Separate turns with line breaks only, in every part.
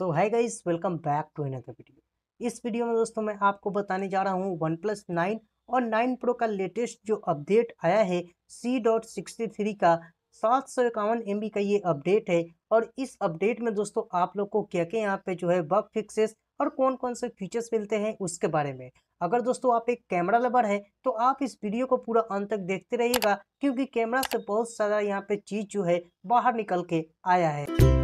so hi guys welcome back to another video इस video में दोस्तों मैं आपको बताने जा रहा हूँ वन प्लस नाइन और नाइन प्रो का लेटेस्ट जो अपडेट आया है सी डॉट सिक्सटी थ्री का सात सौ इक्यावन एम बी का ये अपडेट है और इस अपडेट में दोस्तों आप लोग को क्या क्या यहाँ पे जो है बग फिक्सेस और कौन कौन से फीचर्स मिलते हैं उसके बारे में अगर दोस्तों आप एक कैमरा लवर है तो आप इस वीडियो को पूरा अंत तक देखते रहिएगा क्योंकि कैमरा से बहुत सारा यहाँ पे चीज़ जो है बाहर निकल के आया है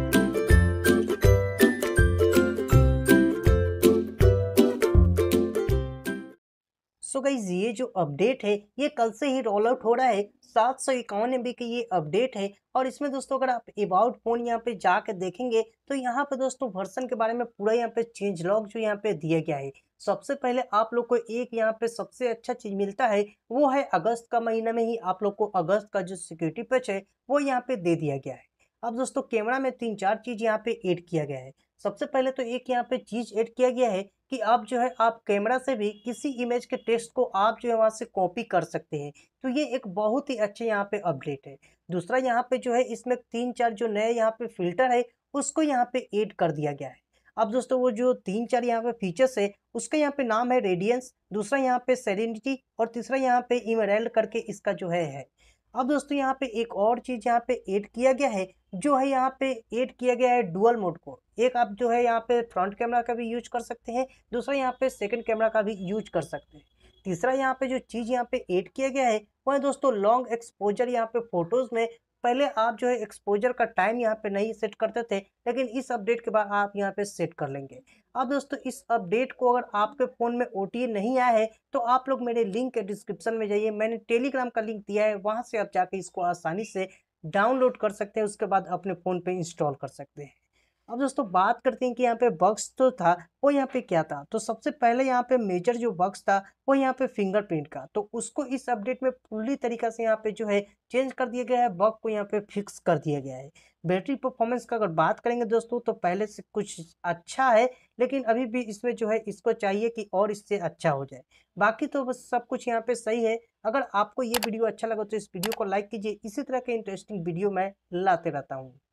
सो गाइज ये जो अपडेट है ये कल से ही रोल आउट हो रहा है सात सौ इक्यावन एम की ये अपडेट है और इसमें दोस्तों अगर आप अबाउट फोन यहाँ पे जाके देखेंगे तो यहाँ पे दोस्तों वर्सन के बारे में पूरा यहाँ पे चेंज लॉग जो यहाँ पे दिया गया है सबसे पहले आप लोग को एक यहाँ पे सबसे अच्छा चीज मिलता है वो है अगस्त का महीना में ही आप लोग को अगस्त का जो सिक्योरिटी पच है वो यहाँ पे दे दिया गया है अब दोस्तों कैमरा में तीन चार चीज़ यहाँ पे ऐड किया गया है सबसे पहले तो एक यहाँ पे चीज़ ऐड किया गया है कि आप जो है आप कैमरा से भी किसी इमेज के टेक्स्ट को आप जो है वहाँ से कॉपी कर सकते हैं तो ये एक बहुत ही अच्छे यहाँ पे अपडेट है दूसरा यहाँ पे जो है इसमें तीन चार जो नए यहाँ पे फिल्टर है उसको यहाँ पे ऐड कर दिया गया है अब दोस्तों वो जो तीन चार यहाँ पे फीचर्स है उसका यहाँ पे नाम है रेडियंस दूसरा यहाँ पे सेरेनिटी और तीसरा यहाँ पे इमरेल करके इसका जो है, है अब दोस्तों यहाँ पे एक और चीज़ यहाँ पे ऐड किया गया है जो है यहाँ पे ऐड किया गया है डुअल मोड को एक आप जो है यहाँ पे फ्रंट कैमरा का भी यूज कर सकते हैं दूसरा यहाँ पे सेकंड कैमरा का भी यूज कर सकते हैं तीसरा यहाँ पे जो चीज़ यहाँ पे ऐड किया गया है वह दोस्तों लॉन्ग एक्सपोजर यहाँ पे फोटोज़ में पहले आप जो है एक्सपोजर का टाइम यहाँ पे नहीं सेट करते थे लेकिन इस अपडेट के बाद आप यहाँ पे सेट कर लेंगे अब दोस्तों इस अपडेट को अगर आपके फ़ोन में ओ नहीं आया है तो आप लोग मेरे लिंक के डिस्क्रिप्शन में जाइए मैंने टेलीग्राम का लिंक दिया है वहाँ से आप जाके इसको आसानी से डाउनलोड कर सकते हैं उसके बाद अपने फ़ोन पर इंस्टॉल कर सकते हैं अब दोस्तों बात करते हैं कि यहाँ पे बक्स तो था वो यहाँ पे क्या था तो सबसे पहले यहाँ पे मेजर जो बक्स था वो यहाँ पे फिंगरप्रिंट का तो उसको इस अपडेट में पूरी तरीका से यहाँ पे जो है चेंज कर दिया गया है बग को यहाँ पे फिक्स कर दिया गया है बैटरी परफॉर्मेंस का अगर बात करेंगे दोस्तों तो पहले से कुछ अच्छा है लेकिन अभी भी इसमें जो है इसको चाहिए कि और इससे अच्छा हो जाए बाकी तो बस सब कुछ यहाँ पे सही है अगर आपको ये वीडियो अच्छा लगा तो इस वीडियो को लाइक कीजिए इसी तरह के इंटरेस्टिंग वीडियो मैं लाते रहता हूँ